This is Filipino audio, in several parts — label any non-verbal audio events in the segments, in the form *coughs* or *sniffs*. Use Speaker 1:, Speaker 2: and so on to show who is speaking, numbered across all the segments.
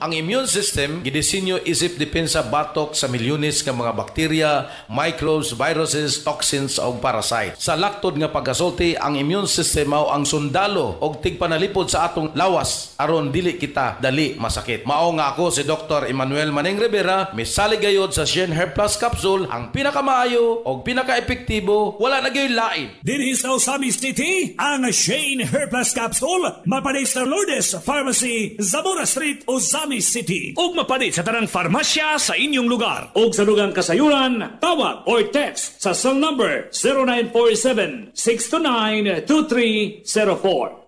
Speaker 1: Ang immune system, gidisenyo isip depensa batok sa milyones nga mga bakterya, microbes, viruses, toxins o parasites. Sa laktod nga pagasulti, ang immune system mao ang sundalo og tigpanalipod sa atong lawas aron dili kita dali masakit. Mao nga ako si Dr. Emmanuel Maneng Rivera, misalig gayod sa Shen Hair Plus Capsule ang pinakamaayo og pinakaepektibo, wala na gayud lain. Dinhi sa Osamis City, ang
Speaker 2: Shane Hair Plus Capsule mapanis sa Lourdes Pharmacy, Zamora Street, Osamis Sami City ug mapalit sa tanang farmasya sa inyong lugar ug sa dugang kasayuran tawag or text sa cell number 0947 629 2304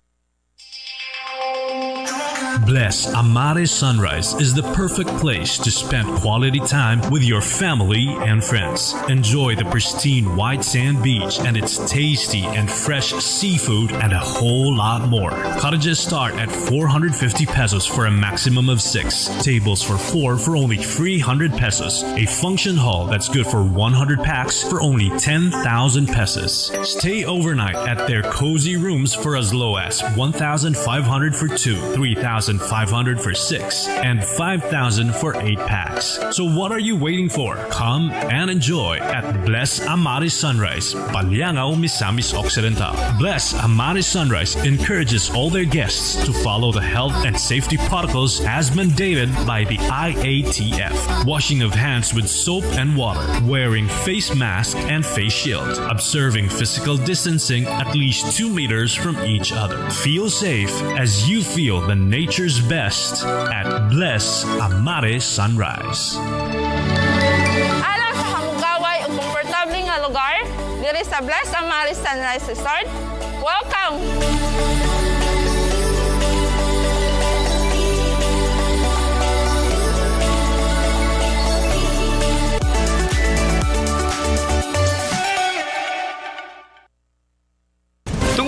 Speaker 2: Bless Amare Sunrise is the perfect place to spend quality time with your family and friends. Enjoy the pristine white sand beach and its tasty and fresh seafood and a whole lot more. Cottages start at 450 pesos for a maximum of 6, tables for 4 for only 300 pesos, a function hall that's good for 100 packs for only 10,000 pesos. Stay overnight at their cozy rooms for as low as 1,500 for 2, 3,000 $1,500 for six and $5,000 for eight packs. So what are you waiting for? Come and enjoy at Bless Amari Sunrise, Paliangao, Misamis Occidental. Bless Amari Sunrise encourages all their guests to follow the health and safety protocols as mandated by the IATF. Washing of hands with soap and water, wearing face mask and face shield, observing physical distancing at least 2 meters from each other. Feel safe as you feel the nature Nature's Best at Bless Amare Sunrise.
Speaker 1: Alam sa hamugaway
Speaker 3: o komportable nga lugar, diri sa Bless Amare Sunrise Resort, welcome!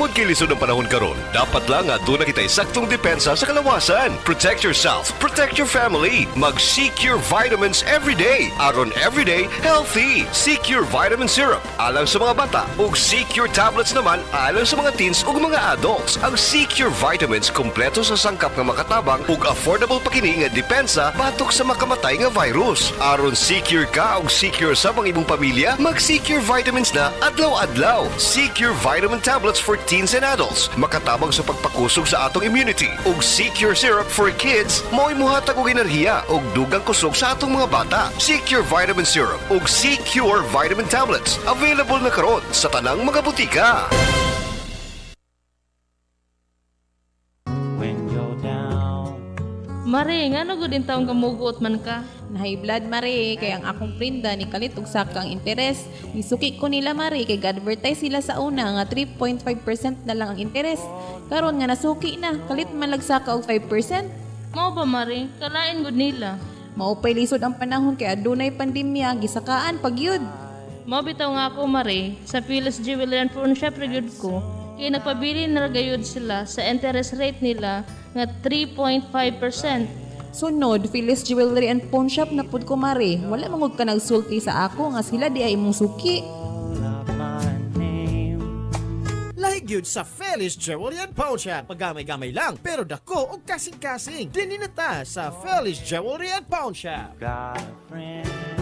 Speaker 3: Tungod kay lisod
Speaker 2: ang panahon karon, dapat lang nga aduna kita saktong depensa sa kalawasan. Protect yourself, protect
Speaker 1: your family. Mag-secure vitamins every day. Aron every day healthy.
Speaker 3: Secure vitamin syrup alang sa mga bata ug Secure tablets naman alang sa mga teens ug mga adults. Ang Secure vitamins kompleto sa sangkap nga makatabang ug affordable pa kini nga depensa batok sa makamatay nga virus. Aron secure ka ug secure sa mga ibong pamilya, mag-Secure vitamins na adlaw-adlaw. Secure vitamin tablets for teens and adults, makatabang sa pagpakusog sa atong immunity. Ug Secure Syrup for Kids, mao'y muhatag og enerhiya ug dugang kusog sa atong mga bata. Secure Vitamin Syrup ug Secure Vitamin Tablets, available na karon sa tanang mga butika. Maring, ano gud in taong kamugot man ka? na high blood mari kay ang akong prinda ni kalit og saka ang interes ni suki ko nila mari kay advertise sila sa una nga 3.5% na lang ang interes karon nga nasuki na kalit man lagsaka og 5% mao ba mari kalain gud nila mao pay lisod ang panahon kay adunay pandemya gisakaan pagyud mao bitaw nga ako mari sa Philips Jewelry and Pawn Shop gyud ko kay nagpabili na gayud sila sa interest rate nila nga 3.5%
Speaker 2: Sunod, Phyllis Jewelry and Pawn Shop na pud ko mare. Wala mangod ka nagsulti sa ako nga sila di ay
Speaker 1: imong suki.
Speaker 3: Like gyud sa Phyllis
Speaker 2: Jewelry and Pawn Shop. Pagamay-gamay lang pero dako og kasing-kasing. Dini na ta sa Phyllis Jewelry and Pawn Shop. Got friend.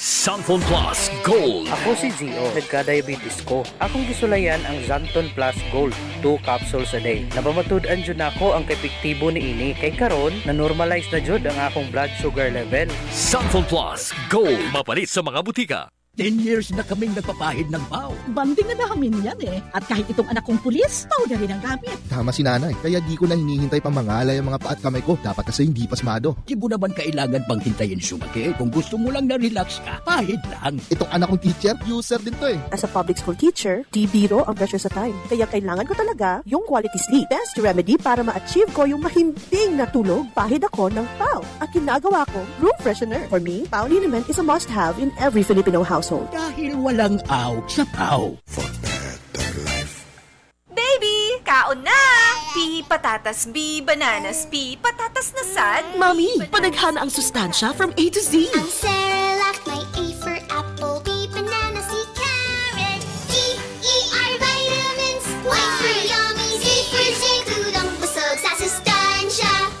Speaker 1: Santon Plus Gold. Ako si Gio, nagka-diabetes ko. Akong gisulayan ang Santon Plus Gold, 2 capsules a day. Nabamatudan jud nako ang kaepektibo ni ini kay karon na normalize na jud ang akong blood sugar level. Santon Plus Gold mapalit sa mga butika.
Speaker 2: Ten years na kaming nagpapahid ng pao. Banding na namin yan eh. At kahit itong anak kong pulis, pao na rin ang gamit.
Speaker 3: Tama si nanay. Kaya di ko na hinihintay pa mangalay ang mga paa at kamay ko. Dapat kasi hindi pasmado. Di mo naman kailangan pang hintayin sumaki. Kung gusto mo lang na-relax ka, pahid lang. Itong anak kong teacher, user din to eh. As a public school teacher, di
Speaker 2: biro ang pressure sa time. Kaya kailangan ko talaga yung quality sleep. Best remedy para ma-achieve ko yung mahinding na tulog. Pahid ako ng pao. Ang ginagawa ko, room freshener. For me, pao liniment is a must-have in every Filipino house household. Dahil walang aw sa
Speaker 1: pao. For better
Speaker 3: life. Baby, kaon na! P, patatas, B,
Speaker 1: bananas, P, patatas na sad.
Speaker 2: Mommy, panaghana ang sustansya from A to Z. Ang sarap.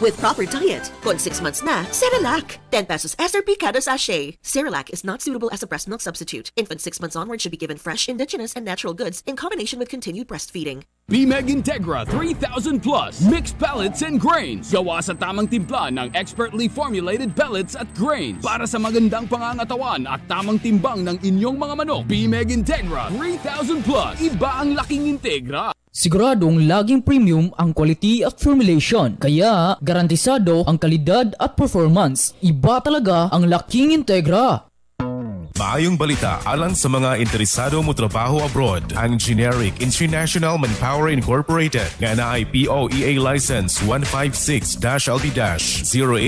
Speaker 2: with proper diet. Kung 6 months na, Cerelac. 10 pesos SRP kada sachet. Cerelac is not suitable as a breast milk substitute. Infants 6 months onward should be given fresh, indigenous, and natural goods in combination with continued breastfeeding.
Speaker 1: BMEG Integra 3000 Plus Mixed pellets and grains Gawa sa tamang timpla ng expertly formulated pellets at grains Para sa magandang pangangatawan at tamang timbang ng inyong mga manok BMEG Integra 3000 Plus Iba ang laking Integra
Speaker 2: Siguradong laging premium ang quality at formulation, kaya garantisado ang kalidad at performance. Iba talaga ang laking Integra.
Speaker 1: Maayong balita alang sa mga interesado mo trabaho abroad. Ang Generic International Manpower Incorporated nga na ay POEA License 156 lb 080618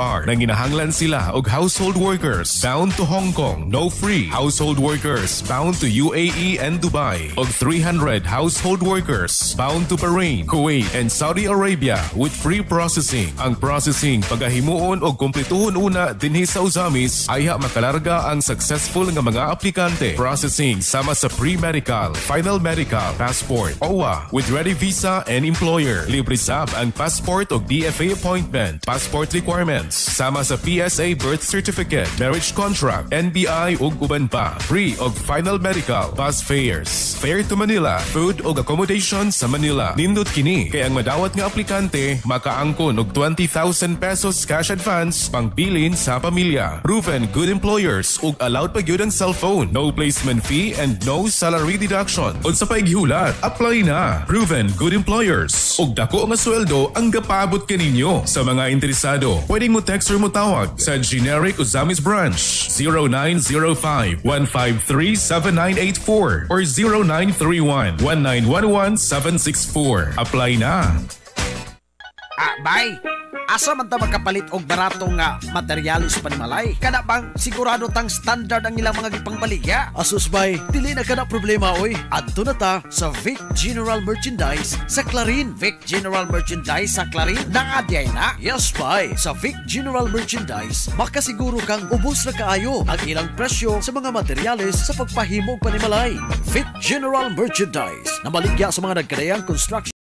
Speaker 1: r r ginahanglan sila og household workers bound to Hong Kong no free household workers bound to UAE and Dubai og 300 household workers bound to Bahrain, Kuwait and Saudi Arabia with free processing. Ang processing pagahimuon og kumpletuhon una dinhi sa usamis ay makalarga ang successful nga mga aplikante. Processing sama sa pre-medical, final medical, passport, OWA, with ready visa and employer. Libre sab ang passport o DFA appointment, passport requirements, sama sa PSA birth certificate, marriage contract, NBI ug uban pa. Pre o final medical, bus fares, fare to Manila, food o accommodation sa Manila. Nindot kini kay ang madawat nga aplikante makaangkon og 20,000 pesos cash advance pangpilin sa pamilya. Proven good employers ug allowed pa gyud ang cellphone. No placement fee and no salary deduction. Unsa pa ighiulat? Apply na. Proven good employers ug dako nga sweldo ang gapabot kaninyo. Sa mga interesado, pwede mo text or mo tawag sa generic Uzamis branch 0905 1537984 or 0931 1911764. Apply na.
Speaker 2: Ah, bye. Asa man ta makapalit og barato nga materyales panimalay? Kada bang sigurado tang standard ang ilang mga gipangbaligya? Asus bay, dili na kada problema oy. Adto na ta sa Vic General Merchandise sa Clarin. Vic General Merchandise sa Clarin nangadyay na. Yes bay, sa Vic General Merchandise makasiguro kang ubos ra kaayo ang ilang presyo sa mga materyales sa pagpahimog panimalay.
Speaker 1: Vic General Merchandise na maligya sa mga nagkadayang construction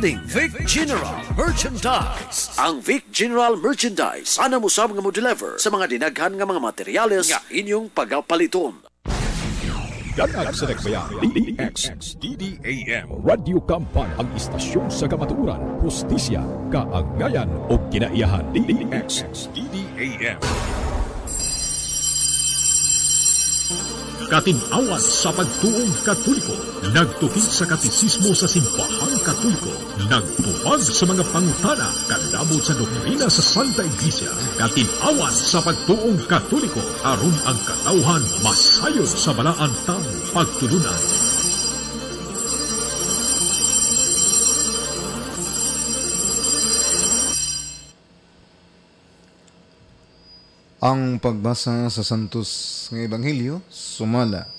Speaker 1: Branding Vic General Merchandise Ang Vic General Merchandise Ana musab nga mo deliver
Speaker 2: sa mga dinaghan nga mga materyales nga inyong pagapaliton Ganag sa nagbayan, DDX, DDAM, Radio Kampan, ang istasyon sa kamatuuran, justisya, kaagayan o kinaiyahan, DDX, DDAM. Katinawan sa pagtuong katoliko, nagtukid sa katisismo sa simbahang katoliko, nagtuwag sa mga pangutana, kalabot sa doktrina sa Santa Iglesia, katinawan sa pagtuong katoliko, aron ang katauhan masayon sa balaan tang pagtulunan.
Speaker 3: Ang pagbasa sa Santos ng Ebanghelyo sumala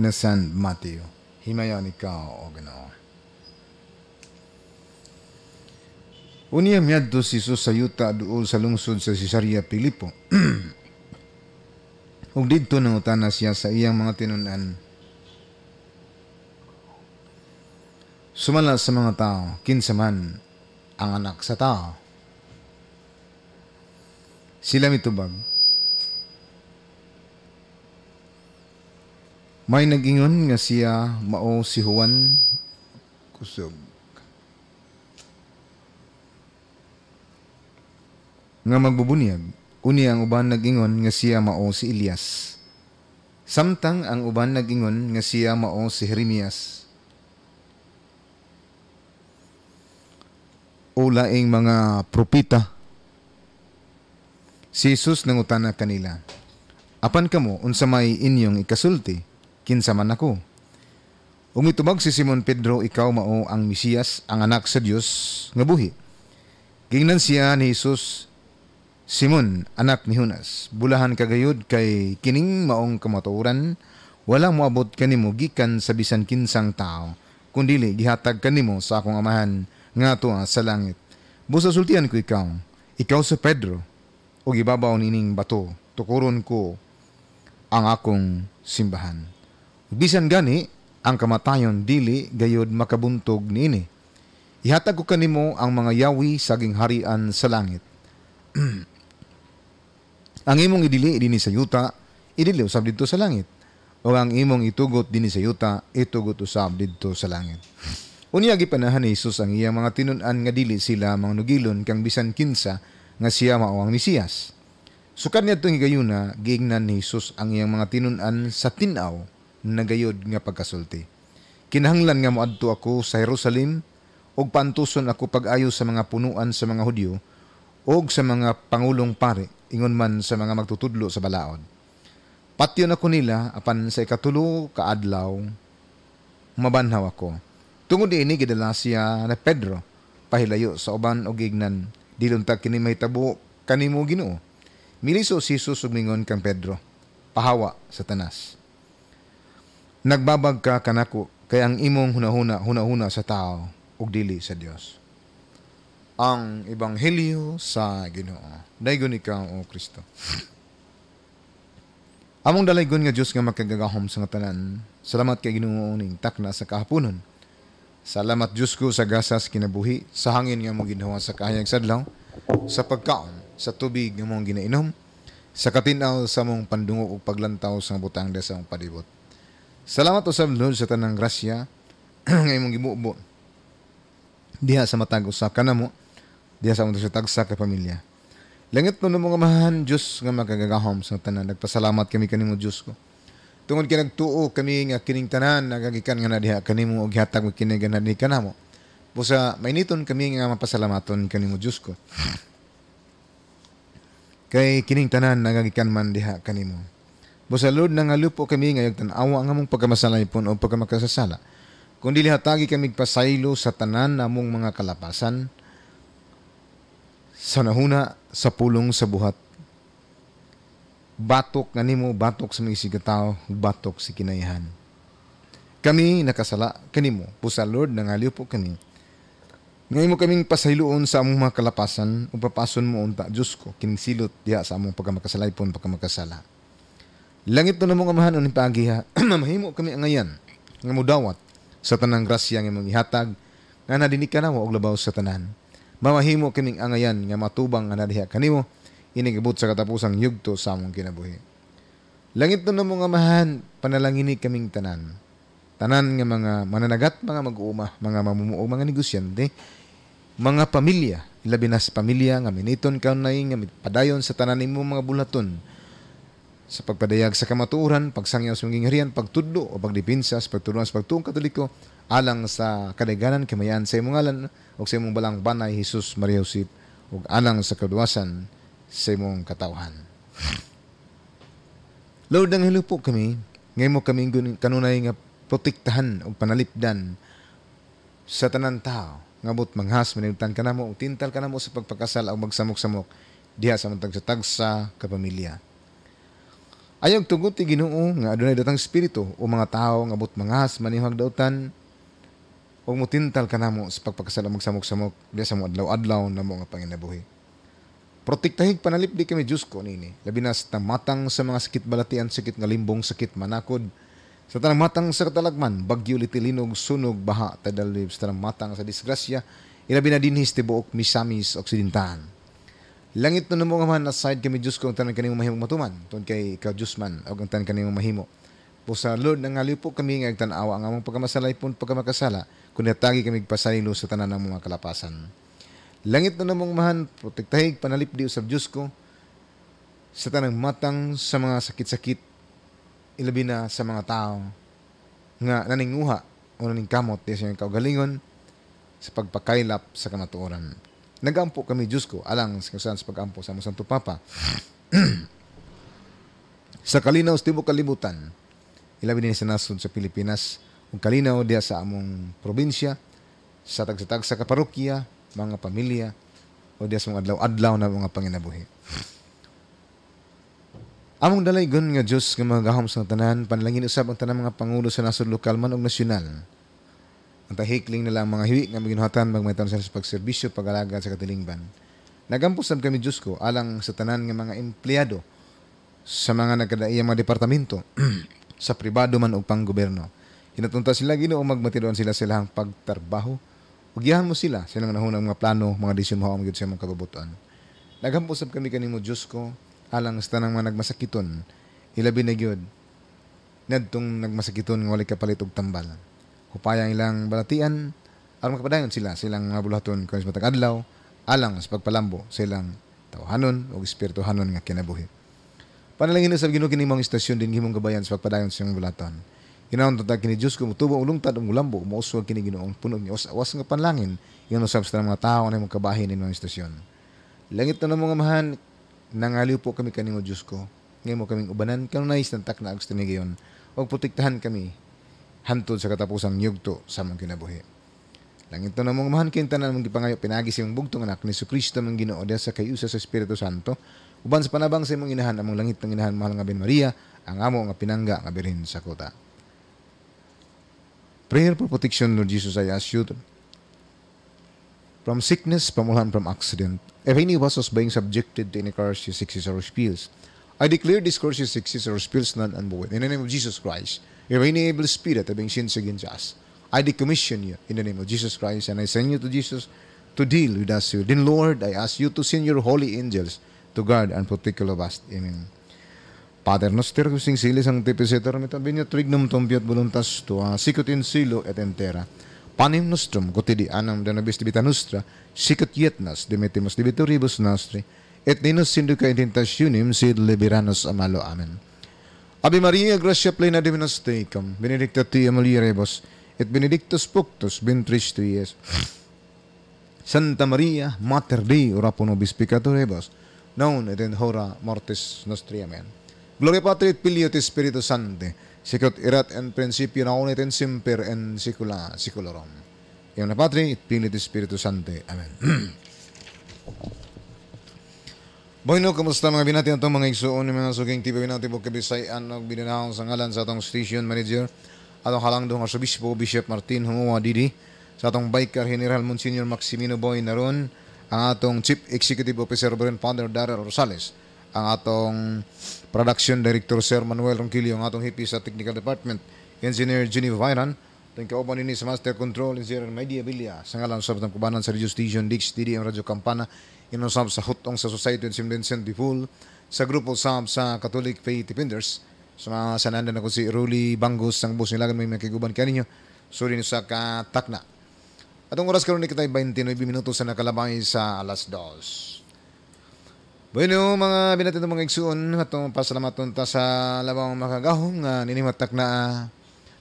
Speaker 3: na San Mateo. Himayan ikaw o ganawa. Unya miyadto si Jesus sa yuta duol sa lungsod sa Cesarea Pilipo. *clears throat* Ug na nangutana siya sa iyang mga tinunan. Sumala sa mga tao, kinsaman ang anak sa tao. Sila mitubag, May nagingon nga siya mao si Juan kusog. Nga magbubunyag, uni ang uban nagingon nga siya mao si Elias. Samtang ang uban nagingon nga siya mao si Jeremias. O laing mga propita, si Jesus nangutana kanila, Apan kamo unsa may inyong ikasulti, kinsa man ako. Umitubag si Simon Pedro, ikaw mao ang Mesiyas, ang anak sa Dios nga buhi. Gingnan siya ni Jesus, Simon, anak ni Jonas, bulahan ka kay kining maong kamatuoran, wala moabot kanimo gikan sa bisan kinsang tao, kundili gihatag kanimo sa akong amahan nga atoa sa langit. Busa sultian ko ikaw, ikaw sa Pedro, o gibabaw nining bato, tukuron ko ang akong simbahan. Bisan gani, ang kamatayon dili gayod makabuntog niini. Ihatag ko kanimo ang mga yawi saging harian sa langit. *clears throat* ang imong idili dinhi sa yuta, idili usab didto sa langit. O ang imong itugot dinhi sa yuta, itugot usab didto sa langit. *clears throat* Unya gipanahan ni Hesus ang iyang mga tinun-an nga dili sila mga nugilon kang bisan kinsa nga siya mao ang Mesiyas. Sukad niadtong higayuna giingnan ni Hesus ang iyang mga tinun-an sa tin-aw nagayod nga pagkasulti. Kinahanglan nga moadto ako sa Jerusalem ug pantuson ako pag-ayo sa mga punuan sa mga Hudyo ug sa mga pangulong pare ingon man sa mga magtutudlo sa balaod. Patyon ako nila apan sa ikatulo kaadlaw mabanhaw ako. Tungod ini gidala siya na Pedro pahilayo sa uban og gignan dilon ta kini mahitabo kanimo Ginoo. Miliso si Jesus ug kang Pedro, pahawa sa tanas nagbabagka kanako kay ang imong hunahuna hunahuna sa tao ug dili sa Dios. Ang ebanghelyo sa Ginoo. Daygon ikaw o Kristo. *laughs* Among dalaygon nga Dios nga makagagahom sa tanan. Salamat kay Ginoo ning takna sa kahaponon. Salamat Dios ko sa gasas kinabuhi, sa hangin nga mong ginawa sa kahayag sadlaw, sa pagkaon, sa tubig nga mong ginainom, sa katinaw sa mong pandungo ug paglantaw sa butang sa mong padibot. Salamat usab Lord sa tanang grasya *clears throat* nga imong gibubo. Diha sa matag usa ka namo, diha sa among tagsa ka pamilya. Langit no mga mahan Dios nga makagagahom sa tanan. Nagpasalamat kami kanimo Dios ko. Tungod kay nagtuo kami nga kining tanan nagagikan nga na diha kanimo og hatag og nga ganani kanamo. Busa mainiton kami nga mapasalamaton kanimo Dios ko. *clears throat* kay kining tanan nagagikan man diha kanimo. Busalod na nga lupo kami ngayong tanawa ang among pagkamasalaypon o pagkamakasasala. Kung dili hatagi kami pasaylo sa tanan na among mga kalapasan, sa nahuna, sa pulong, sa buhat, batok nga nimo, batok sa mga isigataw, batok si kinaihan. Kami nakasala kanimo, pusalod na nga lupo kami. Ngayon mo kaming pasayloon sa among mga kalapasan, upapason mo unta, Diyos ko, kinsilot diya sa among pagkamakasalaypon, pagkamakasala. Langit na namong amahan uning paagiha, *clears throat* mamahimo kami angayan nga mudawat sa tanang grasya nga imong ihatag nga nadinig ka namo og labaw sa tanan. Mamahimo kaming angayan nga matubang nga nadiha kanimo inigibot sa katapusang yugto sa among kinabuhi. Langit na namong amahan, panalangini kaming tanan. Tanan nga mga mananagat, mga mag-uuma, mga mamumuo, mga negosyante, mga pamilya, ilabi na sa pamilya nga miniton kaunay nga padayon sa tanan nimo mga bulaton sa pagpadayag sa kamaturan, pagsangyaw sa mangingharian, pagtudlo o pagdipinsa sa pagtulungan sa pagtuong katoliko alang sa kadaganan, kamayan sa imong ngalan o sa imong balang banay, Jesus Maria Josip o alang sa kaduwasan sa imong katawhan. *laughs* Lord, ang hilo po kami, ngayon mo kami kanunay nga protektahan o panalipdan sa tanan tao ngabot manghas manilutan kanamo o tintal kanamo sa pagpakasal o magsamok-samok diha sa mantag sa tagsa kapamilya. Ayog tungod ti Ginoo nga adunay datang espiritu o mga tao nga but mangas manihag dautan ug mutintal kanamo sa pagpakasala magsamok-samok diya sa mga adlaw-adlaw namo nga panginabuhi. Protektahig panalipdi kami Dios ko nini, labi na sa matang sa mga sakit balatian, sakit nga limbong, sakit manakod, sa tanang matang sa katalagman, bagyo, litilinog, sunog, baha, tadalib, sa tanang matang sa disgrasya, ilabi na dinhis ti buok misamis oksidentan. Langit no namong amahan aside kami Diyos ko ang tanan kanimo mahimo matuman. Tun kay ka Diyos man o ang tanan kanimo mahimo. Po sa Lord nang po kami nga tanawa ang among pagkamasalay pun pagkamakasala kun natagi kami pasalilo sa tanan ng mga kalapasan. Langit no namong mahan protektahig panalipdi usab Diyos ko sa tanang matang sa mga sakit-sakit ilabi na sa mga tao nga naninguha o naningkamot di sa kaugalingon sa pagpakailap sa kamatuoran. Nagampo kami, Diyos ko, alang sa saan sa pagampo sa Santo Papa. *clears throat* sa kalinaw sa tibok kalibutan, ilabi din sa nasod sa Pilipinas, ug kalinaw diya sa among probinsya, sa tagsatag sa kaparokya, mga pamilya, o diya sa mga adlaw-adlaw na mga panginabuhi. *clears throat* Among gun nga Dios nga magahom sa tanan, panlangin usab ang tanan mga pangulo sa nasod lokal man og nasyonal ang tahikling na lang mga hiwi nga maginhatan magmaytan sa pagserbisyo, pagalaga sa katilingban. Nagampusan kami Diyos ko alang sa tanan nga mga empleyado sa mga nagkadaiyang mga departamento *clears throat* sa pribado man o panggobyerno. Hinatunta sila Ginoo magmatidoan sila sa silang pagtarbaho. Ugyahan mo sila silang nahunang mga plano, mga desisyon mo ang sa mga kababutuan. Nagampusap kami kanimo Diyos ko alang sa tanang mga nagmasakiton. Ilabi na gyud nadtong nagmasakiton nga walay kapalit og tambalan upayang ilang balatian aron makapadayon sila silang mga bulaton sa matag adlaw alang sa pagpalambo silang tawhanon o espirituhanon nga kinabuhi. Panalangin sa Ginoo kini mong istasyon din himong gabayan sa pagpadayon sa imong bulatan. Ginaon tatag kini Dios kung tubong ulungtad ang gulambo mauswag kini Ginoong puno ni awas nga panlangin ingon usab sa mga tawo na imong kabahin ni mga istasyon. Langit na mga mahan nangaliw po kami kanimo Dios ko. Ngayon mo kaming ubanan kanunay sa tak na agsto ni gayon. Og protektahan kami hantod sa katapusang yugto sa mong kinabuhi. Langit na mong mahan kinta na mong gipangayo pinagi sa imong bugtong anak ni Kristo mong Ginoo sa kayusa sa Espiritu Santo uban sa panabang sa imong inahan among langit ng inahan mahal nga Ben Maria ang amo nga pinangga nga Birhen sa kota. Prayer for protection Lord Jesus I ask you from sickness, pamulhan from accident. If any of us was being subjected to any curses, sixes, or spills, I declare these curses, sixes, or spills none and void. In the name of Jesus Christ, If any evil spirit having sins against us, I decommission you in the name of Jesus Christ and I send you to Jesus to deal with us. Then, Lord, I ask you to send your holy angels to guard and protect all of us. Amen. Pater noster, kusing sili sang tipisiter, mitabinya trignum tompiot voluntas tua, sikutin silo et entera. Panim nostrum, kotidi anam danabis tibita nostra, sikut yet nas, dimitimus dibituribus nostri, et ninus sinduca in tentationim, sid liberanos amalo. Amen. Ave Maria, gracia plena Dominus Tecum, benedicta tu in mulieribus, et benedictus fructus ventris tui es. Santa Maria, Mater Dei, ora pro nobis peccatoribus, non et in hora mortis nostri. Amen. Gloria Patri et Filio et Spiritus Sancti, sicut erat in principio non et in semper in saecula saeculorum. In nomine Patri et Filio et Spiritus Sancti. Amen. *clears throat* Bueno, kamusta mga binati atong mga igsuon ng mga suging TV binati po kabisayan og binanahon sa ngalan sa atong station manager atong halangdong arsobispo Bishop Martin Humuwa Didi sa atong biker General Monsignor Maximino Boy naron ang atong Chief Executive Officer Bren Father Darrell Rosales ang atong Production Director Sir Manuel Ronquillo ang atong hipi sa Technical Department Engineer Geneva Viran Thank you open ini sa Master Control Engineer Media Villa sa ngalan sa atong kubanan sa Radio Station Dix DDM Radio Campana inusab sa hutong sa Society of de Bipul sa grupo sab sa Catholic Faith Defenders sa mga sananda na ko si Ruli Bangus ng bus nilagan may makiguban kaya ninyo suri sa katakna atong oras karon ni ay 29 minuto sa nakalabay sa alas 2 Bueno, mga binatin mga igsuon, atong pasalamaton ta sa labang makagahong nga uh, ninimatak na uh, ah,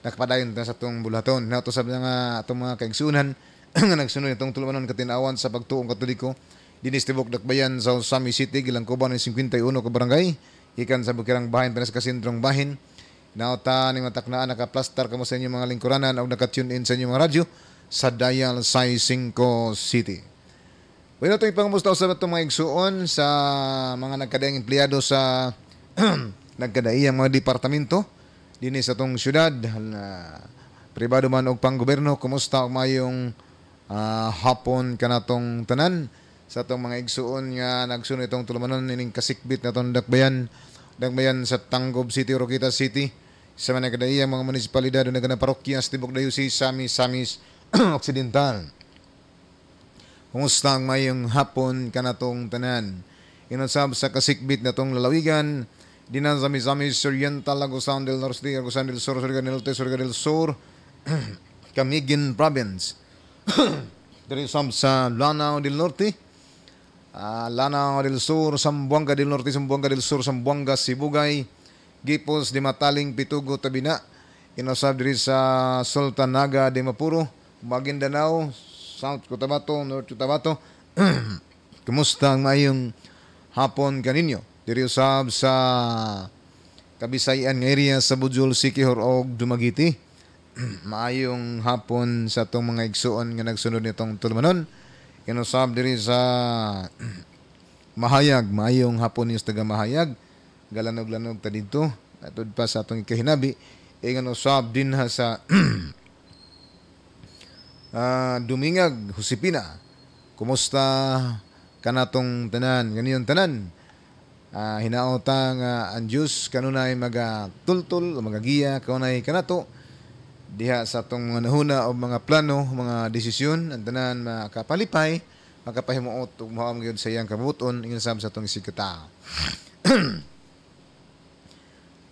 Speaker 3: nakapadayon ta sa itong bulaton. Nato sa nga atong mga kaigsunan *clears throat* nga nagsunod itong tulumanon katinawan sa pagtuong katoliko Dinis Dinistibok Dakbayan sa Sami City, Gilangkuban ng 51 ka barangay. Ikan sa Bukirang Bahin, Pinas Kasindrong Bahin. Nauta ni mataknaan nakaplastar kamo sa inyong mga lingkuranan o nakatune in sa inyong mga radyo sa Dial Saisinco City. Bueno, ito ipangamusta sa itong mga igsuon sa mga nagkadaing empleyado sa *clears throat* nagkadaiyang mga departamento din sa itong syudad na pribado man o panggoberno. Kumusta o mayong uh, hapon kanatong tanan? sa tong mga igsuon nga nagsuon itong tulumanon ining kasikbit na tong dakbayan dakbayan sa Tanggob City Roqueta City sa mga kadaiya mga munisipalidad na ganang parokya sa Tibok Dayusi Sami Samis *clears throat* Occidental Kumusta ang mayong hapon kanatong tanan inasab sa kasikbit na tong lalawigan dinan sa Misamis Oriental Agusan del Norte Agusan del Sur Surga del Norte Surga del Sur *clears throat* Camigin Province *clears throat* Dari sa Lanao del Norte uh, Lanao del Sur, Sambuanga del Norte, Sambuanga del Sur, Sambuanga, Sibugay, Gipos, Dimataling, Pitugo, Tabina, Inosab diri sa Sultanaga de Mapuro, Maguindanao, South Cotabato, North Cotabato. *clears throat* Kumusta ang mayong hapon kaninyo? Diri usab sa Kabisayan area sa Bujol, Sikihor o Dumagiti. Maayong hapon sa atong mga igsuon nga nagsunod nitong tulumanon kinusab diri sa *clears throat* Mahayag, maayong hapon ni taga Mahayag. Galanog-lanog ta dito. Atod pa sa atong kahinabi. Eh, Ingan e usab din ha sa uh, *clears throat* Dumingag, Husipina. Kumusta kanatong tanan? Ganyan tanan. Uh, ah, hinaotang uh, ang Diyos kanunay magatultul, magagiya, kanunay kanato diha sa atong mga nahuna o mga plano, mga desisyon, ang tanan makapalipay, makapahimuot ug mahaom gyud sa iyang kabuton ingon sa atong sikata. *clears throat*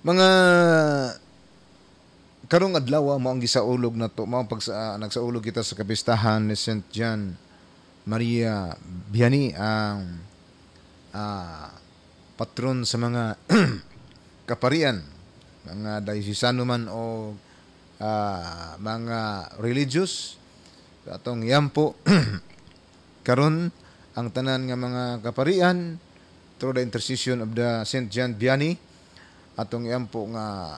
Speaker 3: mga karong adlaw ah, mo ang gisaulog nato, mao pag pagsa, ah, nagsaulog kita sa kapistahan ni St. John Maria Biani ang uh, patron sa mga *clears throat* kaparian, mga dayosisano man o uh, mga religious atong yampo *clears throat* karon ang tanan nga mga kaparian through the intercession of the Saint John Vianney atong yampo nga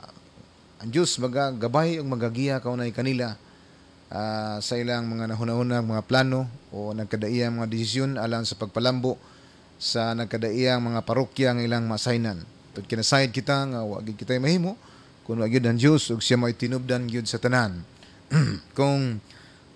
Speaker 3: ang Diyos magagabay ang magagiya kaunay kanila uh, sa ilang mga nahuna-hunang mga plano o nagkadaiyang mga desisyon alang sa pagpalambo sa nagkadaiyang mga parokya ang ilang masaynan. Pag kinasayad kita nga wag kita mahimo, kung magyud ang Dios ug siya may tinubdan gyud sa tanan *clears throat* kung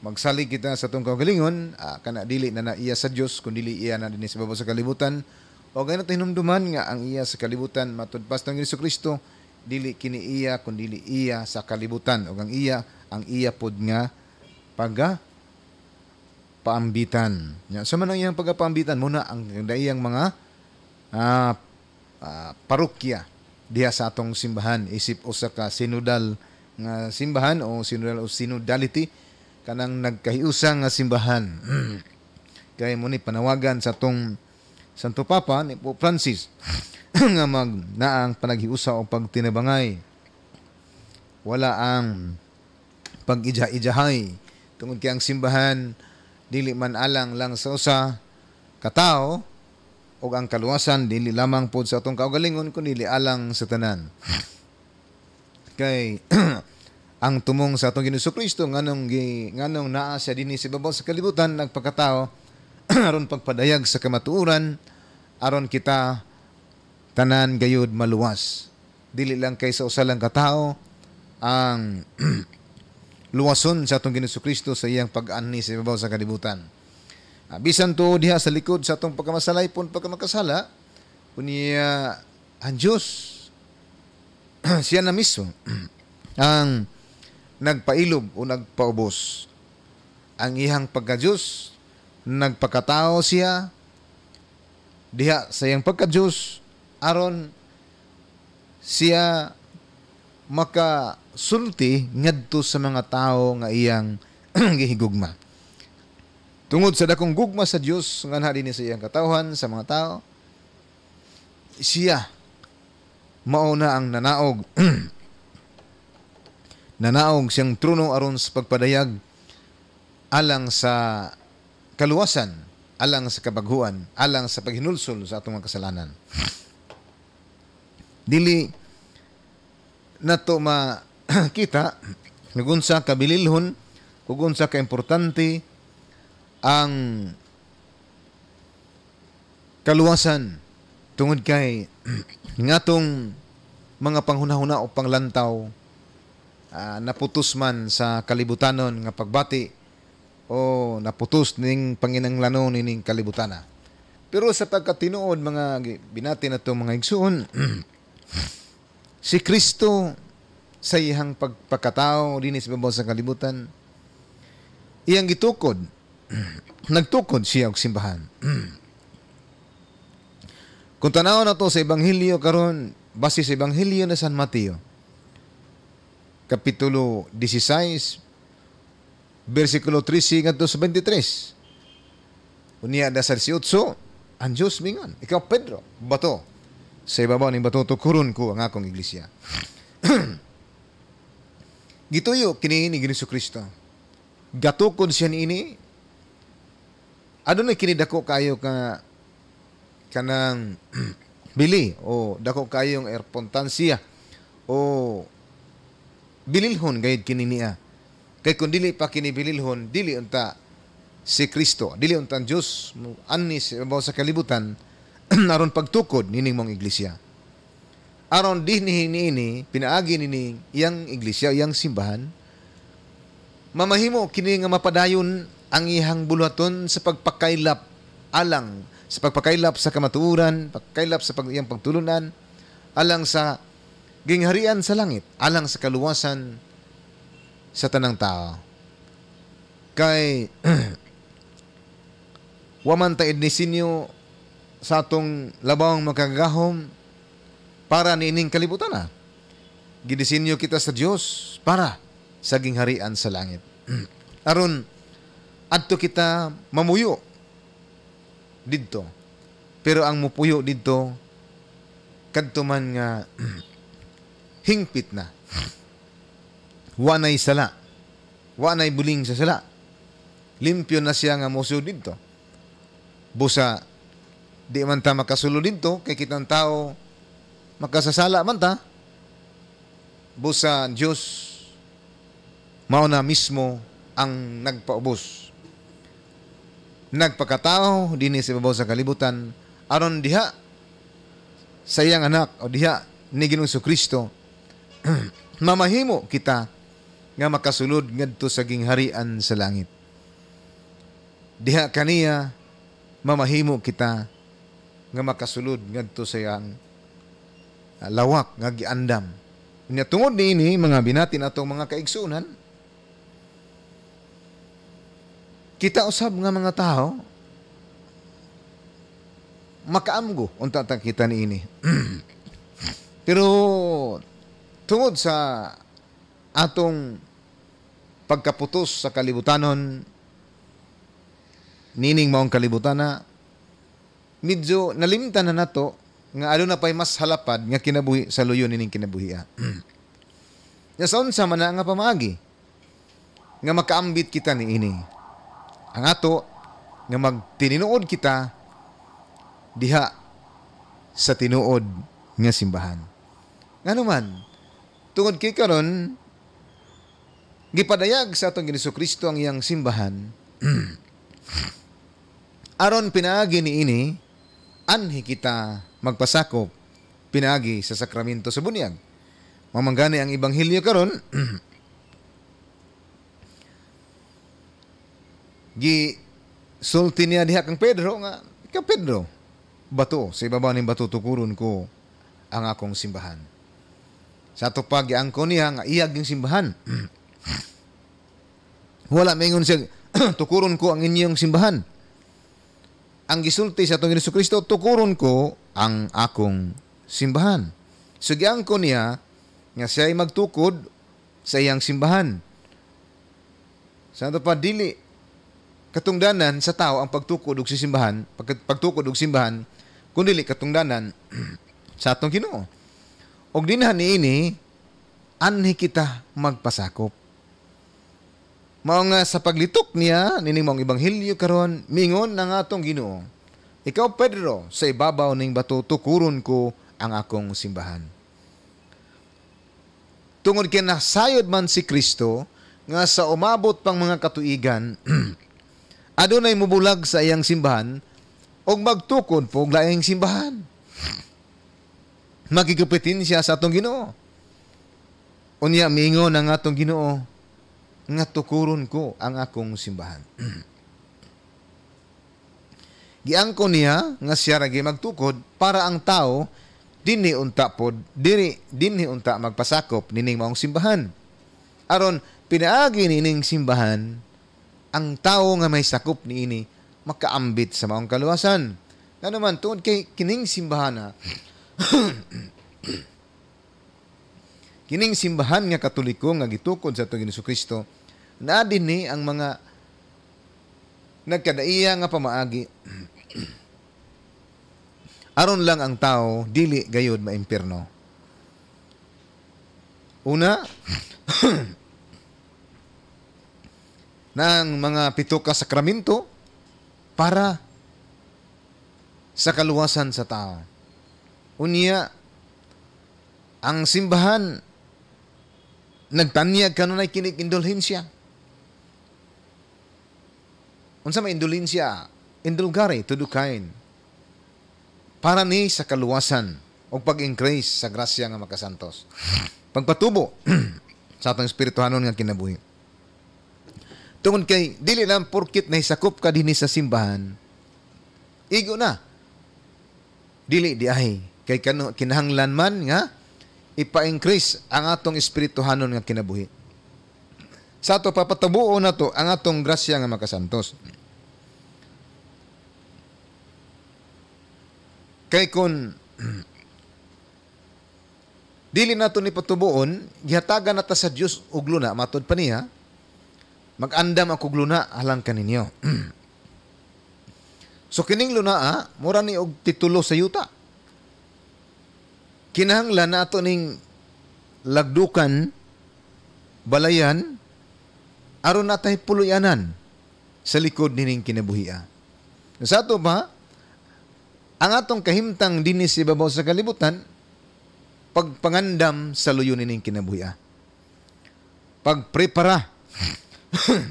Speaker 3: magsalig kita sa tong kagalingon, ah, kana dili na na sa Dios kun dili iya na dinhi sa sa kalibutan o gayud tinumduman nga ang iya sa kalibutan matudpas ng Hesus Kristo dili kini iya kun dili iya sa kalibutan o ang iya ang iya pod nga pag paambitan nya sa man ang iyang pagpaambitan muna ang daiyang mga ah, ah, parokya diha sa atong simbahan isip usa ka sinudal nga simbahan o sinudal o sinodality kanang nagkahiusa nga simbahan *clears throat* kay mo ni panawagan sa atong Santo Papa ni Pope Francis *clears throat* nga magnaang panaghiusa o pagtinabangay wala ang pag-ija-ijahay tungod kay ang simbahan dili man alang lang sa usa katao ug ang kaluwasan dili lamang pod sa atong kaugalingon kundi alang sa tanan. Kay *clears throat* ang tumong sa atong Ginoo Kristo nganong gi nganong naa siya dinhi sa babaw sa kalibutan nagpakatao *clears throat* aron pagpadayag sa kamatuoran aron kita tanan gayud maluwas. Dili lang kay sa usa lang katao ang *clears throat* luwason sa atong Ginoo Kristo sa iyang pag-anhi sa babaw sa kalibutan. Bisan to diha sa likod sa atong pagkamasalay pun pagkamakasala, unya ah, ang Diyos, *clears throat* siya na mismo *clears throat* ang nagpailob o nagpaubos. Ang ihang pagkadyos, nagpakatao siya, diha sa iyang pagkadyos, aron siya makasulti ngadto sa mga tao nga iyang *clears throat* gihigugma. Tungod sa dakong gugma sa Dios nga anha ni sa iyang katawhan sa mga tao, siya mao na ang nanaog. *clears throat* nanaog siyang trono aron sa pagpadayag alang sa kaluwasan, alang sa kabaghuan, alang sa paghinulsol sa atong mga kasalanan. *clears throat* Dili nato makita *clears throat* nagunsa kabililhon kung unsa ka importante ang kaluwasan tungod kay *clears throat* ngatong mga panghunahuna o panglantaw uh, naputos man sa kalibutanon nga pagbati o naputos ning panginang panginanglano ning kalibutana. Pero sa pagkatinuod mga binati na mga igsuon, *clears throat* si Kristo sa iyang pagpakatao dinis babaw sa kalibutan, iyang gitukod *clears throat* nagtukod siya og simbahan. *clears throat* Kung tanaw na to sa Ebanghelyo karon, base sa Ebanghelyo na San Mateo, Kapitulo 16, versikulo 13 ngadto sa 23. Unya da sa 18, ang Diyos mingon, ikaw Pedro, bato. Sa ibabaw ni bato tukuron ko ang akong iglesia. *clears throat* Gituyo kini ni Kristo Kristo. Gatukod siya ni ini adunay kini dako kayo ka kanang *clears throat* bili o dako kayong erpontansya o bililhon gayud kini niya kay kun dili pa kini bililhon dili unta si Kristo dili unta Dios anni sa kalibutan *clears throat* aron pagtukod nining mong iglesia aron dinhi niini pinaagi nini yang iglesia yang simbahan mamahimo kini nga mapadayon ang ihang buluhaton sa pagpakailap alang sa pagpakailap sa kamatuuran, pagkailap sa pag iyang pagtulunan, alang sa gingharian sa langit, alang sa kaluwasan sa tanang tao. Kay *clears throat* waman ta idnisinyo sa atong labawang makagahom para niining kalibutan na. Gidisinyo kita sa Dios para sa gingharian sa langit. *clears throat* Aron adto kita mamuyo didto. Pero ang mupuyo didto kadto man nga *clears throat* hingpit na. Wanay sala. Wanay buling sa sala. Limpyo na siya nga muso didto. Busa di man ta makasulo didto kay kitang tao makasasala man ta. Busa Dios mao na mismo ang nagpaubos nagpakatao dinhi sa ibabaw sa kalibutan aron diha sa iyang anak o diha ni Ginoong Kristo *clears throat* mamahimo kita nga makasulod ngadto sa gingharian sa langit diha kaniya mamahimo kita nga makasulod ngadto sa iyang ah, lawak nga giandam Nya tungod niini mga binatin atong mga kaigsunan Kita usab nga mga tao, makaamgo unta ta kita ini *clears throat* Pero tungod sa atong pagkaputos sa kalibutanon, nining maong kalibutana, medyo nalimtan na nato nga ano na pa'y mas halapad nga kinabuhi sa luyo nining kinabuhiya. *clears throat* Nga sa unsa man nga pamagi nga makaambit kita ni ini ang ato nga magtininuod kita diha sa tinuod nga simbahan. Ngano man, tungod kay karon gipadayag sa atong Ginoo Kristo ang iyang simbahan. *clears throat* aron pinaagi ni ini anhi kita magpasakop pinaagi sa sakramento sa bunyag. Mamanggani ang ebanghelyo karon *clears throat* gi sulti niya diha kang Pedro nga ka Pedro bato sa ibabaw ni bato tukuron ko ang akong simbahan sa ato pag ang niya nga iyag yung simbahan *clears throat* wala mingon siya *clears throat* tukuron ko ang inyong simbahan ang gisulti sa atong Hesus Kristo tukuron ko ang akong simbahan sugyang ko niya nga siya ay magtukod sa iyang simbahan sa ato pa dili katungdanan sa tao ang pagtukod og simbahan, pag, pagtukod og simbahan, kun dili katungdanan *clears throat* sa atong Ginoo. Og dinhan niini anhi kita magpasakop. Mao nga sa paglitok niya nining mong ebanghelyo karon mingon nga atong Ginoo. Ikaw Pedro, sa ibabaw ning bato tukuron ko ang akong simbahan. Tungod kay nasayod man si Kristo nga sa umabot pang mga katuigan *clears throat* adunay mubulag sa iyang simbahan og magtukod po og laing simbahan. Magigupitin siya sa atong Ginoo. Unya miingon ang atong Ginoo nga tukuron ko ang akong simbahan. *clears throat* Giangko niya nga siya ra magtukod para ang tao dinhi unta pod diri dinhi unta magpasakop nining maong simbahan. Aron pinaagi nining simbahan ang tao nga may sakop ni ini makaambit sa maong kaluwasan. Nga naman, tuod kay kining simbahana, *coughs* kining simbahan nga katoliko nga gitukod sa tuong Hesus Kristo, na din ni ang mga nagkadaiya nga pamaagi *coughs* aron lang ang tao dili gayud maimpirno. Una, *coughs* ng mga pito ka sakramento para sa kaluwasan sa tao. Unya, ang simbahan nagtanyag kanunay kinik indulhensya. Unsa may indulhensya? Indulgare, tudukain. Para ni sa kaluwasan o pag-increase sa grasya nga makasantos. *sniffs* Pagpatubo *clears throat* sa atong espirituhanon nga kinabuhi. Tungod kay dili lang porkit isakop ka dinhi sa simbahan. Igo na. Dili di ay kay kanu kinahanglan man nga ipa-increase ang atong espirituhanon nga kinabuhi. Sa ato papatabuo na to ang atong grasya nga makasantos. Kay kun *clears throat* dili nato ni patubuon gihatagan nata sa Dios og luna matud pa niya Magandam ako gluna alang kaninyo. *clears throat* so kining luna ah, mura ni og titulo sa yuta. Kinahanglan na ato ning lagdukan balayan aron natay puluyanan sa likod nining kinabuhiya. Sa ato ba, ang atong kahimtang dinis ibabaw sa kalibutan, pagpangandam sa luyo nining kinabuhia. Pagprepara *laughs* *coughs*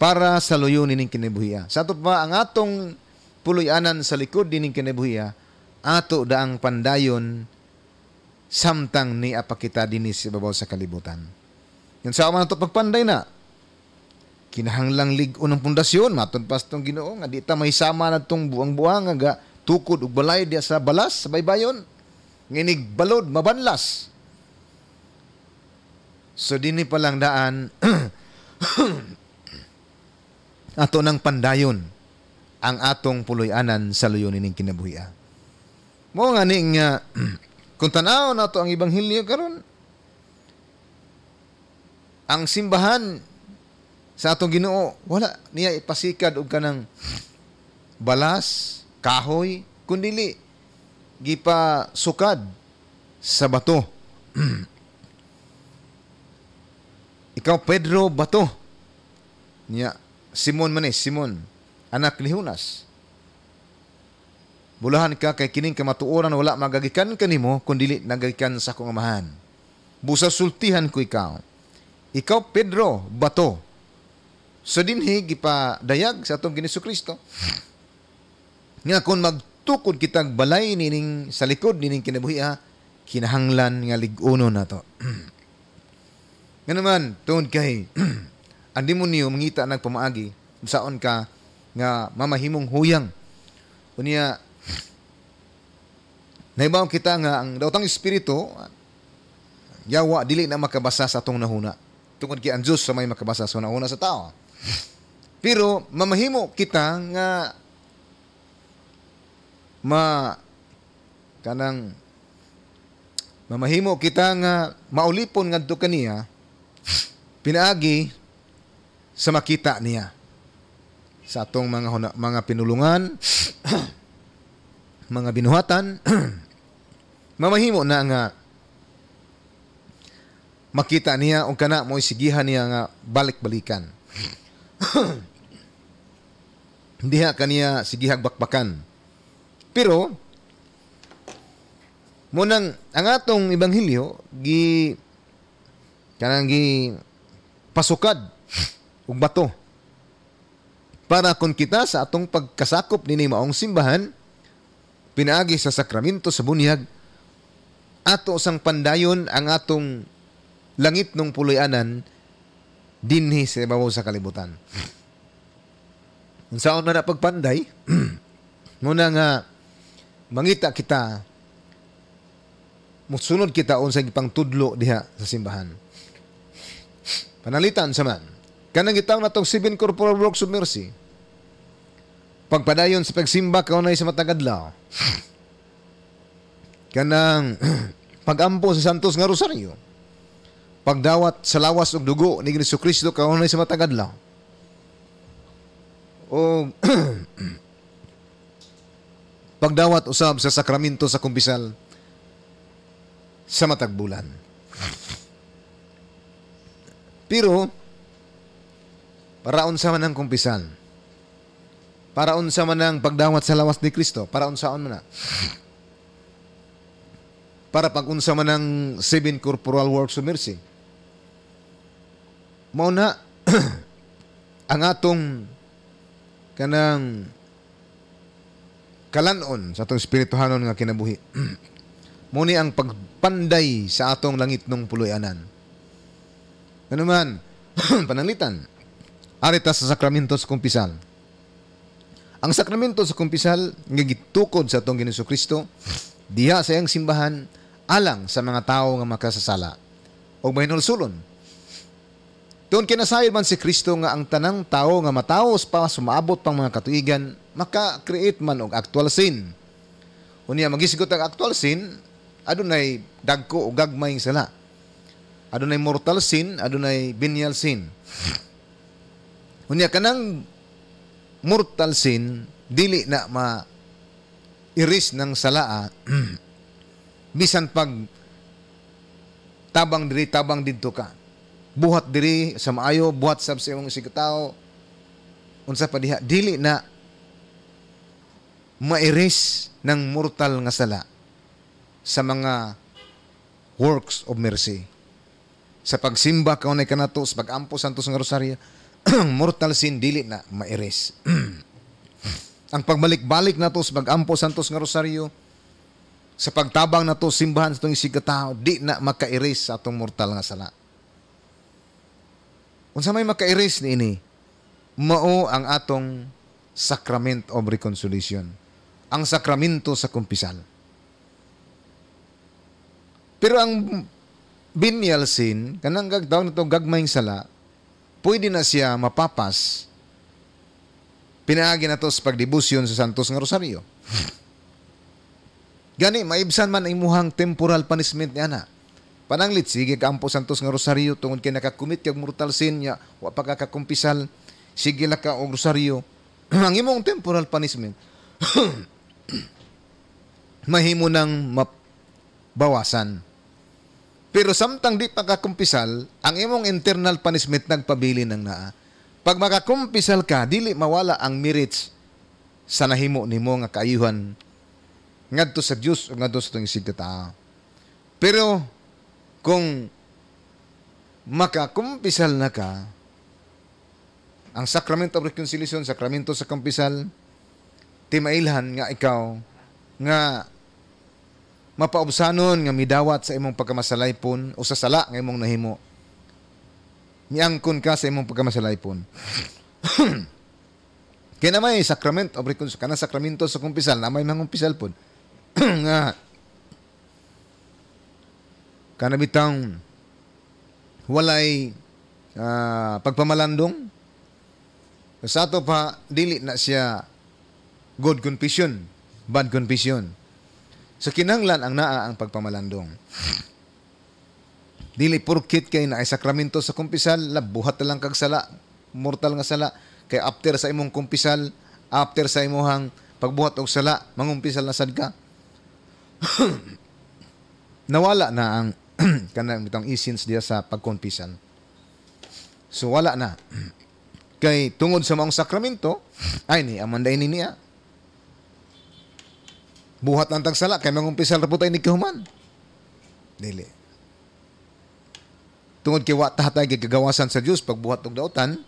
Speaker 3: para sa luyunin ng kinabuhiya. Sa ato pa, ang atong puluyanan sa likod din ng kinabuhiya, ato daang pandayon samtang ni apakita dinis ibabaw sa kalibutan. Yun sa man ato pagpanday na, kinahanglang ligon ng pundasyon, matun pas tong ginoo, nga di ta may sama na tong buang-buang, nga tukod ug balay diya sa balas, sa baybayon, nginigbalod, mabanlas. So dini pa lang daan *clears throat* ato nang pandayon ang atong puloy-anan sa luyon ning kinabuhian. Mo nga ni nga *clears throat* kung tanaw nato ang ebanghelyo karon ang simbahan sa atong Ginoo wala niya ipasikad og kanang balas, kahoy, kundili gipa sukad sa bato. *clears throat* Ikaw Pedro Bato. Niya Simon manis Simon anak ni Hunas. Bulahan ka kay kining kamatuoran wala magagikan kanimo kun dili nagagikan sa akong amahan. Busa sultihan ko ikaw. Ikaw Pedro Bato. Sa so, dinhi gipadayag sa atong Giniso Kristo. Nga kun magtukod kitang balay nining sa likod nining kinabuhi ah, kinahanglan nga liguno to. *clears throat* Nga naman, tungod kay *clears throat* ang demonyo mangita nagpamaagi saon ka nga mamahimong huyang. Unya *clears throat* Naibaw kita nga ang dautang espiritu yawa dili na makabasa sa atong nahuna. Tungod kay ang Dios sa may makabasa sa nahuna sa tao. *clears throat* Pero mamahimo kita nga ma kanang mamahimo kita nga maulipon ngadto kaniya pinaagi sa makita niya sa atong mga huna, mga pinulungan *coughs* mga binuhatan *coughs* mamahimo na nga makita niya ang kana mo sigihan niya nga balik-balikan *coughs* diha kaniya sigihag bakbakan pero munang ang atong ebanghelyo gi kanang gi pasukad ug bato para kon kita sa atong pagkasakop ni maong simbahan pinaagi sa sakramento sa bunyag ato sang pandayon ang atong langit nung puloy dinhi sa ibabaw sa kalibutan unsa man na pagpanday *clears throat* muna nga mangita kita musunod kita sa gipangtudlo diha sa simbahan. Panalitan sa man. Kanang gitaw natong Seven Corporal Works of Mercy. Pagpadayon sa pagsimba kaunay sa matagadlaw. Kanang *clears throat* pagampo sa Santos nga Rosario. Pagdawat sa lawas ug dugo ni Kristo Kristo kaunay sa matagadlaw. O *clears throat* pagdawat usab sa sakramento sa kumbisal, sa matagbulan. Pero, para unsa man ang kumpisan, para unsa man ang pagdawat sa lawas ni Kristo, para unsaon man na, para pag unsa man ang seven corporal works of mercy, mauna *clears throat* ang atong kanang kalanon sa atong espirituhanon nga kinabuhi. *clears throat* Muni ang pagpanday sa atong langit nung puloyanan. Ano man, *clears throat* panalitan. Arita sa sakramento sa kumpisal. Ang sakramento sa kumpisal nga sa atong Ginoso Kristo diha sa iyang simbahan alang sa mga tao nga makasasala o may nulsulon. Doon kinasayod man si Kristo nga ang tanang tao nga mataos pa sumabot pang mga katuigan maka-create man og actual sin. Unya magisgot ang actual sin, adunay dagko o gagmayng sala. Adunay mortal sin, adunay venial sin. Unya kanang mortal sin dili na ma iris ng salaa ah. *clears throat* bisan pag tabang diri tabang didto ka buhat diri sa maayo buhat sab sa imong sigtao unsa pa diha dili na ma mairis ng mortal nga sala sa mga works of mercy. Sa pagsimba kaunay kanato sa pagampo santos ng rosaryo, *clears throat* mortal sin dili na mairis. *clears throat* ang pagbalik-balik nato sa pagampo santos ng rosaryo sa pagtabang nato simbahan sa itong isigkatao di na makairis sa atong mortal nga sala unsa may makairis ni ini mao ang atong sacrament of reconciliation ang sakramento sa kumpisal pero ang venial sin, kanang gagdaw na itong gagmayng sala, pwede na siya mapapas. Pinaagi na ito sa pagdibusyon sa Santos ng Rosario. *laughs* Gani, maibsan man ang imuhang temporal punishment ni ana. Pananglit, sige kaampo santos ng rosaryo tungod kay nakakumit kag mortal sin niya, wa pa sige la ka og rosaryo. *clears throat* ang imong temporal punishment *clears throat* mahimo nang mabawasan. Pero samtang di pagkakumpisal, ang imong internal punishment nagpabili ng naa. Pag makakumpisal ka, dili mawala ang merits sa nahimo nimo nga kaayuhan ngadto sa Dios o ngadto sa itong isig tao. Pero kung makakumpisal na ka, ang sacrament of reconciliation, sakramento sa kumpisal, timailhan nga ikaw nga mapaubsanon nga midawat sa imong pagkamasalaypon o sa sala nga imong nahimo. Miangkon ka sa imong pagkamasalaypon. *clears throat* Kaya na may sacrament of reconciliation. Kana sakramento sa kumpisal. Na may mga kumpisal po. *clears throat* nga. Kana bitang walay uh, pagpamalandong. Sa ato pa, dili na siya good confession, bad confession. So kinanglan ang naa ang pagpamalandong. Dili purkit kay na sakramento sa kumpisal, labuhat lang kag sala, mortal nga sala. Kay after sa imong kumpisal, after sa imong pagbuhat og sala, mangumpisal na sad ka. *coughs* Nawala na ang *coughs* kanang itong essence diya sa pagkumpisal. So wala na. *coughs* Kay tungod sa maong sakramento, ay ni amanday ni niya, buhat ang tagsala kay mangumpisal ra putay ni kihuman dili tungod kay wa tahatay gigagawasan sa Dios pagbuhat og dautan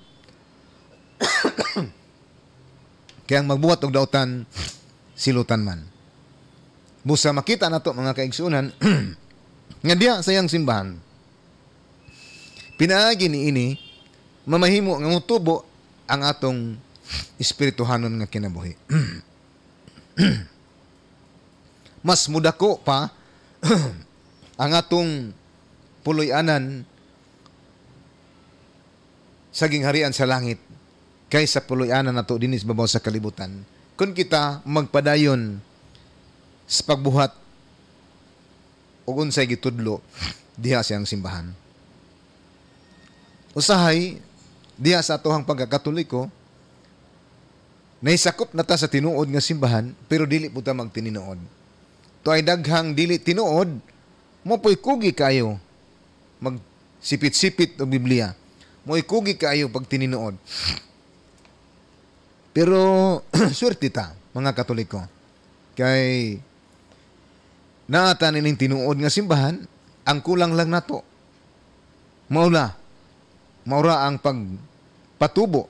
Speaker 3: *coughs* kaya ang magbuhat og dautan silutan man busa makita nato mga kaigsunan *coughs* nga diya sayang simbahan pinaagi ni ini mamahimo nga mutubo ang atong espirituhanon nga kinabuhi *coughs* mas mudako pa *clears throat* ang atong puloy-anan sa gingharian sa langit kaysa puloy-anan nato dinis babaw sa kalibutan kun kita magpadayon sa pagbuhat ug unsay gitudlo diha sa simbahan usahay diha sa atohang pagkakatoliko naisakop na ta sa tinuod nga simbahan pero dili po ta magtininuod to ay daghang dili tinuod, mo kugi kayo magsipit-sipit o Biblia. Mo kugi kayo pag tininuod. Pero *clears throat* swerte ta, mga katoliko. Kay naata nining tinuod nga simbahan, ang kulang lang nato. Maula, maura ang pagpatubo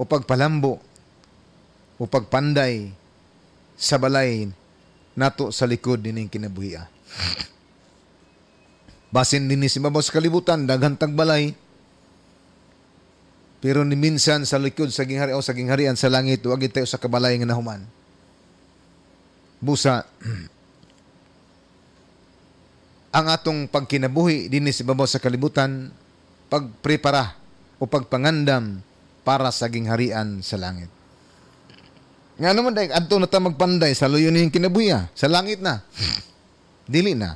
Speaker 3: o pagpalambo o pagpanday sa balay nato sa likod din nining kinabuhian. Basin din si Mabaw sa kalibutan, daghang tagbalay. Pero ni minsan sa likod sa ginghari o sa gingharian sa langit, wag tayo sa kabalay nga nahuman. Busa, *clears throat* ang atong pagkinabuhi din si Babaw sa kalibutan, pagprepara o pagpangandam para sa gingharian sa langit. Nga naman dahil, adto na ta magpanday sa luyo ni kinabuya, sa langit na. *laughs* Dili na.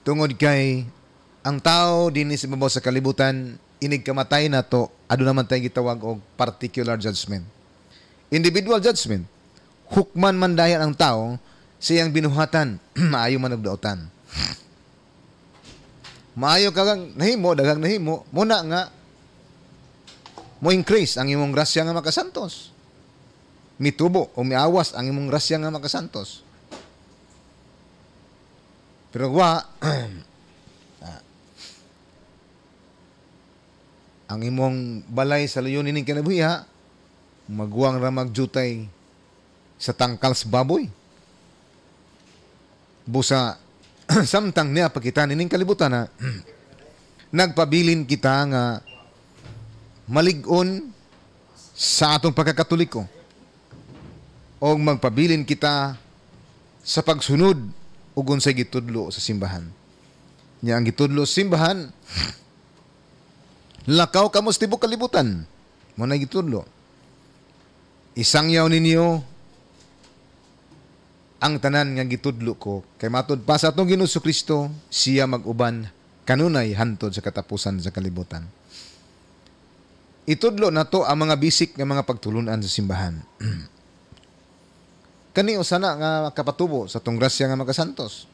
Speaker 3: Tungod kay, ang tao din sa babaw sa kalibutan, inig kamatay na to, ado naman tayo gitawag og particular judgment. Individual judgment. Hukman man dayan ang tao, siyang binuhatan, *clears throat* maayo man nagdaotan. *clears throat* maayo kagang nahimo, dagang nahimo, muna nga, mo increase ang imong grasya nga makasantos. Mitubo o miawas ang imong grasya nga makasantos. Pero wa *clears throat* ah, ang imong balay sa layon ning kinabuhiya magwang ra magjutay sa tangkal sa baboy. Busa *clears throat* samtang niya pakitan ning kalibutan na *clears throat* nagpabilin kita nga malig-on sa atong pagkakatoliko o magpabilin kita sa pagsunod ug unsay gitudlo sa simbahan. Nya ang gitudlo sa simbahan lakaw kamo sa tibok kalibutan. Mo na gitudlo. Isang yaw ninyo ang tanan nga gitudlo ko kay matod pa sa atong Ginoo Kristo siya maguban kanunay hantod sa katapusan sa kalibutan. Itudlo na to ang mga bisik ng mga pagtulunan sa simbahan. *clears throat* Kani usana nga kapatubo sa tong grasya nga makasantos.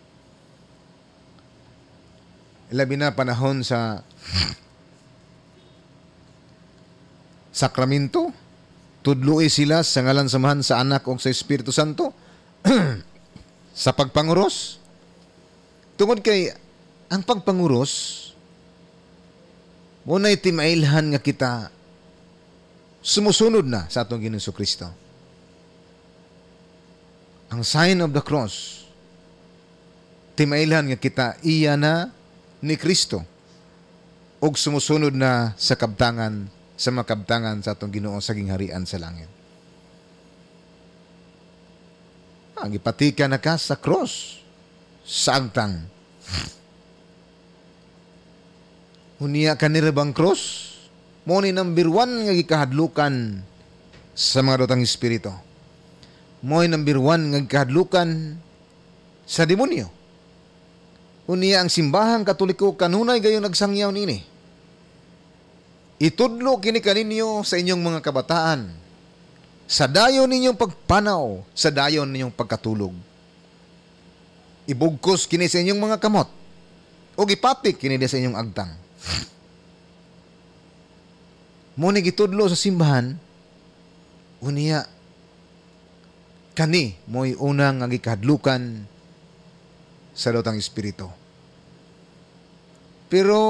Speaker 3: Labi na panahon sa *clears throat* sakramento, tudloy sila sa ngalan samahan sa anak o sa Espiritu Santo *clears throat* sa pagpanguros. Tungod kay ang pagpanguros, Muna'y itimailhan nga kita sumusunod na sa atong Ginoong Kristo. Ang sign of the cross timailhan nga kita iya na ni Kristo og sumusunod na sa kabtangan sa mga kabtangan sa atong Ginoo sa gingharian sa langit. Ang ah, ipatika na ka sa cross sa angtang. Unia ka ni Rebang cross? Mo ni number one nga gikahadlukan sa mga dotang espiritu. Mo ni number one nga gikahadlukan sa demonyo. Unya ang simbahang katoliko kanunay gayon nagsangyaw nini. Itudlo kini kaninyo sa inyong mga kabataan. Sa dayon ninyong pagpanaw, sa dayon ninyong pagkatulog. Ibugkos kini sa inyong mga kamot. O ipatik kini sa inyong agtang. Muna gitudlo sa simbahan, unia kani mo'y unang nga gikadlukan sa lotang espiritu. Pero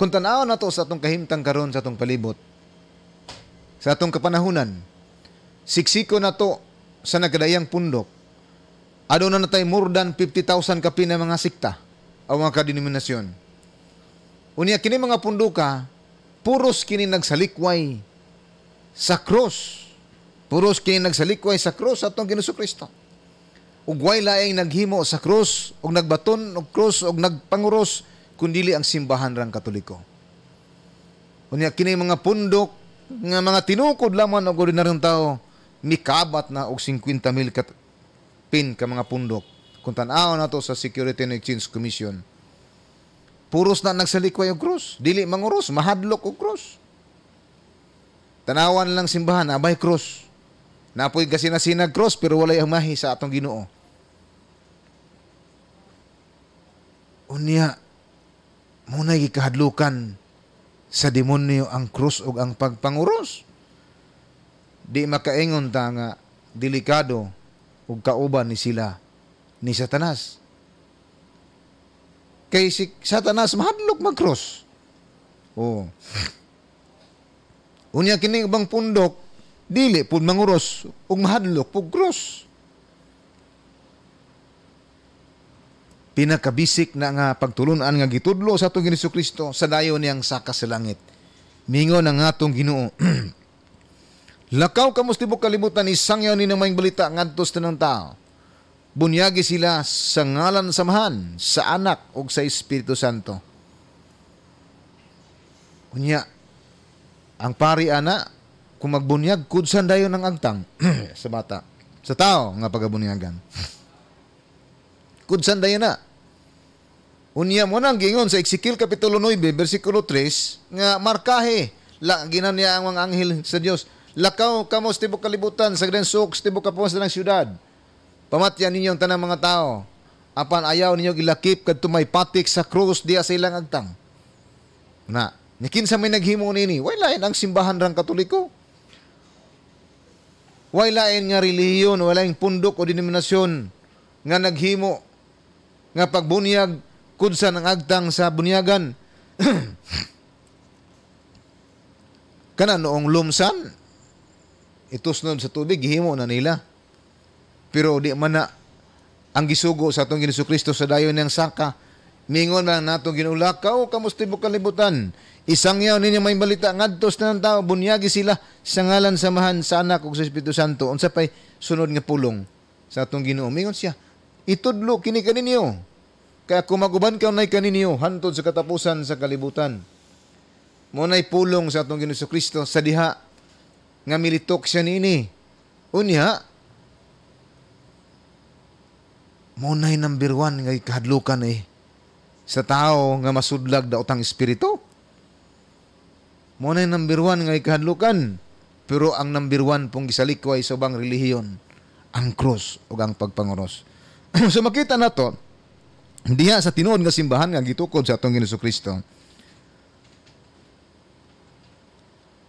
Speaker 3: kung tanaw na to sa atong kahimtang karon sa atong palibot, sa atong kapanahunan, siksiko na to sa nagkadayang pundok, adon na natay more than 50,000 kapi na mga sikta o mga kadenominasyon. Unya kini mga punduka puros kini nagsalikway sa cross. Puros kini nagsalikway sa krus atong Ginoo Kristo. Ugway laing naghimo sa cross ug nagbaton og cross ug nagpanguros kundili ang simbahan rang Katoliko. Unya kini mga pundok nga mga tinukod lamang og ordinaryong tao mikabat na og 50 mil kat pin ka mga pundok. Kung tan-aw nato sa Security and Exchange Commission Puros na nagsalikway og krus. Dili manguros, mahadlok og krus. Tanawan lang simbahan, abay krus. Napoy kasinasinag krus pero walay mahi sa atong Ginoo. Unya muna gikahadlukan sa demonyo ang krus og ang pagpanguros. Di makaingon ta nga delikado ug kauban ni sila ni Satanas. Kay si Satanas mahadlok magcross. Oh. Unya kini ubang pundok dili pud manguros ug mahadlok pug cross. Pinakabisik na nga pagtulunan nga gitudlo sa atong Ginoo Kristo sa dayon niyang saka sa langit. Mingon ang atong Ginoo. *clears throat* Lakaw kamo sa tibok kalibutan isang yaw ni nang maing balita ngadto sa tanang tao Bunyagi sila sa ngalan samahan, sa anak ug sa Espiritu Santo. Unya, ang pari ana kung magbunyag kudsan dayon ang agtang *clears throat* sa bata, sa tao nga pagabunyagan. *clears throat* kudsan dayon na. Unya mo nang gingon sa Ezekiel kapitulo 9 bersikulo 3 nga markahe la ginan niya ang mga anghel sa Dios. Lakaw kamos tibok kalibutan sa gran sok tibok kapuwas ng syudad Pamatyan ninyo ang tanang mga tao. Apan ayaw ninyo gilakip kadto may patik sa krus diya sa ilang agtang. Na, nikin sa may naghimo nini, way lain ang simbahan rang katoliko. Way lain nga reliyon, way lain pundok o denominasyon nga naghimo nga pagbunyag kudsa ng agtang sa bunyagan. *clears throat* Kana noong lumsan, itusnod sa tubig, gihimo na nila. Pero di man na ang gisugo sa atong Ginoo Kristo sa dayon niyang saka. Ningon lang natong ginulakaw, kamusta mo kalibutan? Isang yaw ninyo may balita, ngadtos na ng tao, bunyagi sila sa ngalan samahan sa anak o sa Espiritu Santo. Unsa pay sunod nga pulong sa atong Ginoo. Mingon siya, itudlo kini kaninyo. Kaya kumaguban ka nay kaninyo, hantod sa katapusan sa kalibutan. Mo nay pulong sa atong Ginoo Kristo sa diha nga militok siya niini. Unya, mo Munay number one ngay kahadlukan eh. Sa tao nga masudlag da utang espiritu. Munay number one ngay kahadlukan. Pero ang number one pong gisalikway sa bang relihiyon, ang cross o ang pagpanguros. *clears throat* so makita na to, diha sa tinuod nga simbahan nga gitukod sa atong Ginoo Kristo.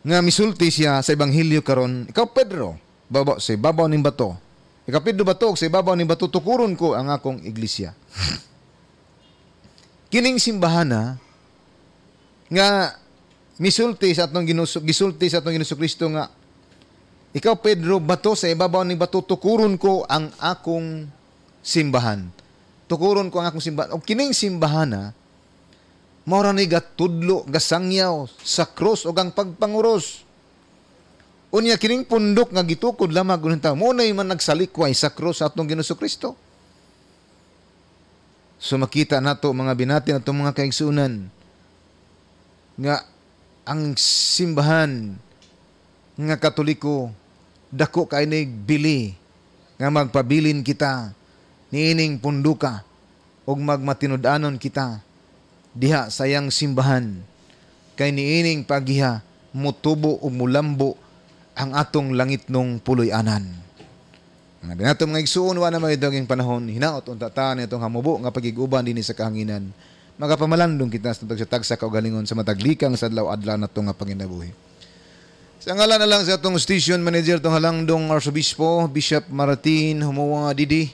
Speaker 3: Nga misulti siya sa ebanghelyo karon, ikaw Pedro, babaw si babaw ning bato, Ikapidlo batok sa ibabaw ni batutukuron ko ang akong iglesia. Kining simbahana nga misulti sa atong ginuso, gisulti sa atong Ginoso Kristo nga ikaw Pedro bato sa ibabaw ni batutukuron ko ang akong simbahan. Tukuron ko ang akong simbahan. O kining simbahana mao ni gatudlo gasangyaw sa cross o ang pagpanguros Unya kining pundok nga gitukod lamang unang tao. Muna'y man nagsalikway sa krus atong Ginoso Kristo. So makita nato mga binatin at mga kaigsunan nga ang simbahan nga katoliko dako kay nagbili nga magpabilin kita niining punduka og magmatinud-anon kita diha sayang simbahan kay niining pagiha mutubo o mulambo ang atong langit nung puloy-anan. Nga binato mga igsuon wa na may daging panahon hinaot unta ta nitong hamubo nga pagiguban dinhi sa kahanginan. Magapamalandong kita sa tagsa-tagsa galingon sa mataglikang sadlaw adlaw natong nga panginabuhi. Sa ngalan na lang sa atong station manager tong halangdong Arsobispo Bishop Martin Humuwa Didi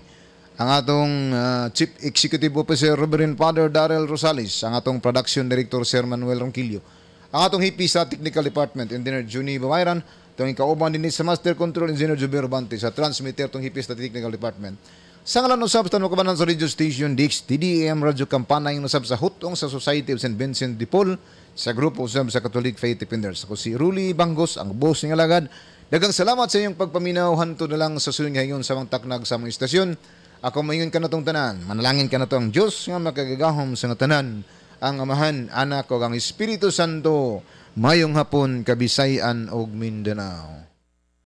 Speaker 3: ang atong uh, Chief Executive Officer Reverend Father Darrell Rosales, ang atong Production Director Sir Manuel Ronquillo, ang atong hipi sa Technical Department Engineer Juni Babayran, Itong ikauban din sa Master Control Engineer Jubir Bante sa transmitter tong Hipis Technical Department. Sa ngalan usab sa makabanan sa radio station Dix, TDM e Radyo Kampana yung nasab sa hutong sa Society of St. Vincent de Paul sa grupo usab sa Catholic Faith Defenders. Ako si Ruli Bangos, ang boss ng alagad. Dagang salamat sa inyong pagpaminaw. Hanto na lang sa sunod ngayon sa mga taknag sa mga istasyon. Ako mayon ka na tong tanan. Manalangin ka na tong Diyos nga makagagahom sa tanan. Ang Amahan, Anak o ang Espiritu Santo. Mayong hapon, Kabisayan o Mindanao.